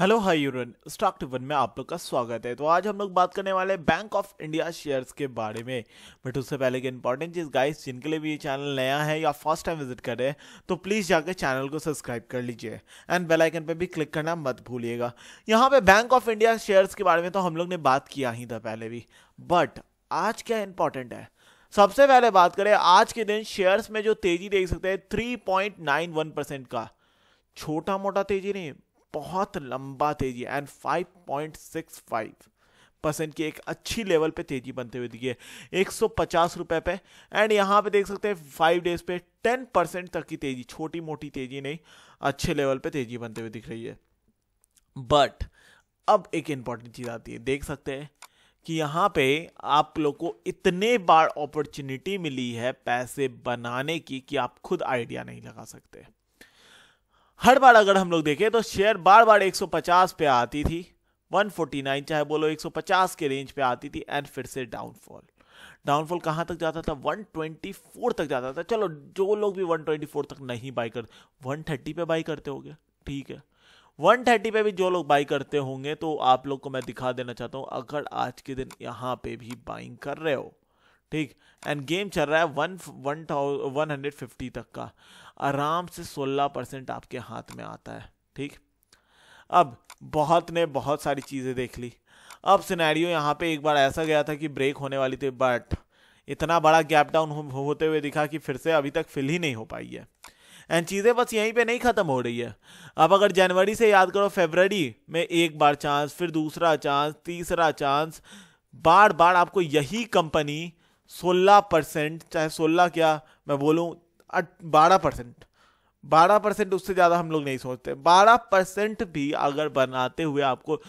hello hi यूरन stock टिफन में आप लोग का स्वागत है तो आज हम लोग बात करने वाले बैंक ऑफ इंडिया शेयर्स के बारे में बट उससे पहले की इंपॉर्टेंट चीज़ गाइस जिनके लिए भी ये चैनल नया है या फर्स्ट टाइम विजिट कर रहे हैं तो प्लीज़ जाकर चैनल को सब्सक्राइब कर लीजिए एंड बेल आइकन पर भी क्लिक करना मत भूलिएगा यहाँ पे बैंक ऑफ इंडिया शेयर्स के बारे में तो हम लोग ने बात किया ही था पहले भी बट आज क्या इंपॉर्टेंट है सबसे पहले बात करें आज के दिन शेयर्स में जो तेजी देख सकते हैं three point nine one percent का छोटा मोटा तेजी नहीं बहुत लंबा तेजी and five point six five percent की एक अच्छी लेवल पे तेजी बनते हुए दिखी है एक रुपए पे एंड यहाँ पे देख सकते हैं फाइव डेज पे टेन परसेंट तक की तेजी छोटी मोटी तेजी नहीं अच्छे लेवल पे तेजी बनते हुए दिख रही है बट अब एक इंपॉर्टेंट चीज़ आती है देख सकते हैं कि यहाँ पे आप लोग को इतने बार अपॉर्चुनिटी मिली है पैसे बनाने की कि आप खुद आइडिया नहीं लगा सकते हर बार अगर हम लोग देखें तो शेयर बार बार 150 पे आती थी 149 चाहे बोलो 150 के रेंज पे आती थी एंड फिर से डाउनफॉल डाउनफॉल कहाँ तक जाता था 124 तक जाता था चलो जो लोग भी 124 तक नहीं बाई करते 130 पे बाई करते होंगे ठीक है 130 पे भी जो लोग बाई करते होंगे तो आप लोग को मैं दिखा देना चाहता हूँ अगर आज के दिन यहाँ पे भी बाइंग कर रहे हो ठीक एंड गेम चल रहा है one one one hundred fifty तक का आराम से सोलह परसेंट आपके हाथ में आता है ठीक अब बहुत ने बहुत सारी चीज़ें देख ली अब सिनेरियो यहाँ पे एक बार ऐसा गया था कि ब्रेक होने वाली थी बट इतना बड़ा गैप डाउन हो, होते हुए दिखा कि फिर से अभी तक फिल ही नहीं हो पाई है एंड चीज़ें बस यहीं पे नहीं ख़त्म हो रही है अब अगर जनवरी से याद करो फेबररी में एक बार चांस फिर दूसरा चांस तीसरा चांस बार बार आपको यही कंपनी सोलह परसेंट चाहे सोलह क्या मैं बोलूँ बारह परसेंट बारह परसेंट उससे ज़्यादा हम लोग नहीं सोचते बारह परसेंट भी अगर बनाते हुए आपको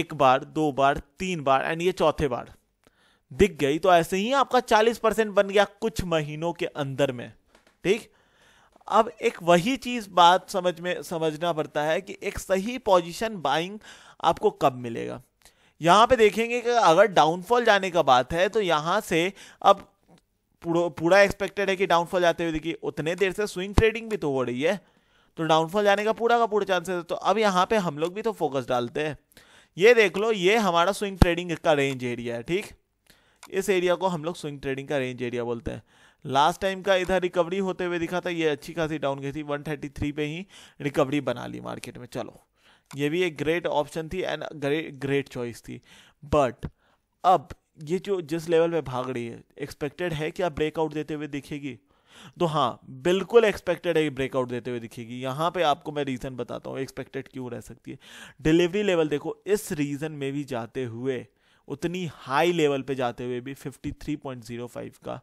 एक बार दो बार तीन बार एंड ये चौथे बार दिख गई तो ऐसे ही आपका चालीस परसेंट बन गया कुछ महीनों के अंदर में ठीक अब एक वही चीज़ बात समझ में समझना पड़ता है कि एक सही पोजीशन बाइंग आपको कब मिलेगा यहाँ पे देखेंगे कि अगर डाउनफॉल जाने का बात है तो यहाँ से अब पूरा एक्सपेक्टेड है कि डाउनफॉल जाते हुए देखिए उतने देर से स्विंग ट्रेडिंग भी तो हो रही है तो डाउनफॉल जाने का पूरा का पूरा चांसेस है तो अब यहाँ पे हम लोग भी तो फोकस डालते हैं ये देख लो ये हमारा स्विंग ट्रेडिंग का रेंज एरिया है ठीक इस एरिया को हम लोग स्विंग ट्रेडिंग का रेंज एरिया बोलते हैं लास्ट टाइम का इधर रिकवरी होते हुए दिखा था ये अच्छी खासी डाउन गई थी 133 पे ही रिकवरी बना ली मार्केट में चलो ये भी एक ग्रेट ऑप्शन थी एंड ग्रेट चॉइस थी बट अब ये जो जिस लेवल में भाग रही है एक्सपेक्टेड है कि आप ब्रेकआउट देते हुए दिखेगी तो हाँ बिल्कुल एक्सपेक्टेड है कि ब्रेकआउट देते हुए दिखेगी यहाँ पे आपको मैं रीज़न बताता हूँ एक्सपेक्टेड क्यों रह सकती है डिलीवरी लेवल देखो इस रीज़न में भी जाते हुए उतनी हाई लेवल पे जाते हुए भी 53.05 का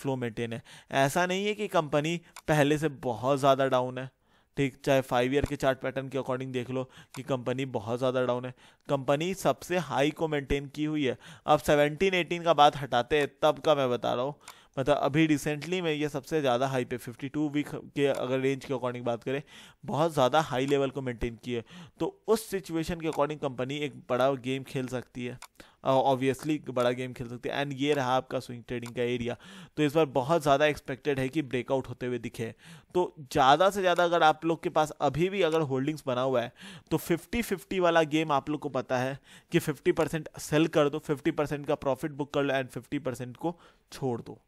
फ्लो मेंटेन है ऐसा नहीं है कि कंपनी पहले से बहुत ज़्यादा डाउन है ठीक चाहे फाइव ईयर के चार्ट पैटर्न के अकॉर्डिंग देख लो कि कंपनी बहुत ज़्यादा डाउन है कंपनी सबसे हाई को मेंटेन की हुई है अब सेवनटीन एटीन का बात हटाते हैं तब का मैं बता रहा हूँ मतलब अभी रिसेंटली में ये सबसे ज़्यादा हाई पे 52 वीक के अगर रेंज के अकॉर्डिंग बात करें बहुत ज़्यादा हाई लेवल को मेंटेन किया है तो उस सिचुएशन के अकॉर्डिंग कंपनी एक बड़ा गेम खेल सकती है ऑब्वियसली बड़ा गेम खेल सकते हैं एंड ये रहा आपका स्विंग ट्रेडिंग का एरिया तो इस बार बहुत ज़्यादा एक्सपेक्टेड है कि ब्रेकआउट होते हुए दिखे तो ज़्यादा से ज़्यादा अगर आप लोग के पास अभी भी अगर होल्डिंग्स बना हुआ है तो फिफ्टी फिफ्टी वाला गेम आप लोग को पता है कि फिफ्टी परसेंट सेल कर दो फिफ्टी परसेंट का प्रॉफिट बुक कर लो एंड फिफ्टी परसेंट को छोड़ दो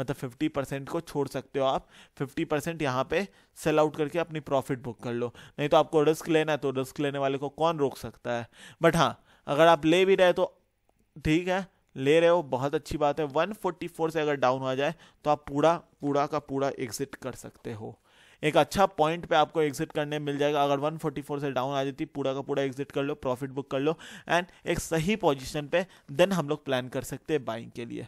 मतलब फिफ्टी परसेंट को छोड़ सकते हो आप फिफ्टी परसेंट यहाँ पे सेल आउट करके अपनी प्रॉफिट बुक कर लो नहीं तो आपको रिस्क लेना है तो रिस्क लेने वाले को कौन रोक सकता है बट हाँ अगर आप ले भी रहे तो ठीक है ले रहे हो बहुत अच्छी बात है 144 से अगर डाउन आ जाए तो आप पूरा पूरा का पूरा एग्जिट कर सकते हो एक अच्छा पॉइंट पे आपको एग्जिट करने मिल जाएगा अगर 144 से डाउन आ जाती पूरा का पूरा एग्जिट कर लो प्रॉफिट बुक कर लो एंड एक सही पोजीशन पे देन हम लोग प्लान कर सकते हैं बाइंग के लिए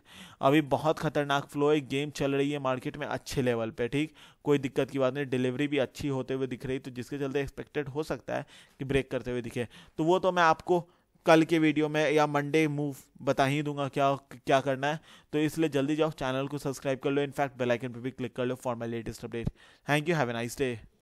अभी बहुत खतरनाक फ्लो है गेम चल रही है मार्केट में अच्छे लेवल पे ठीक कोई दिक्कत की बात नहीं डिलीवरी भी अच्छी होते हुए दिख रही तो जिसके चलते एक्सपेक्टेड हो सकता है कि ब्रेक करते हुए दिखे तो वो तो मैं आपको कल के वीडियो में या मंडे मूव बता ही दूंगा क्या क्या करना है तो इसलिए जल्दी जाओ चैनल को सब्सक्राइब कर लो इनफैक्ट बेल आइकन पर भी क्लिक कर लो for my latest update thank you have a nice day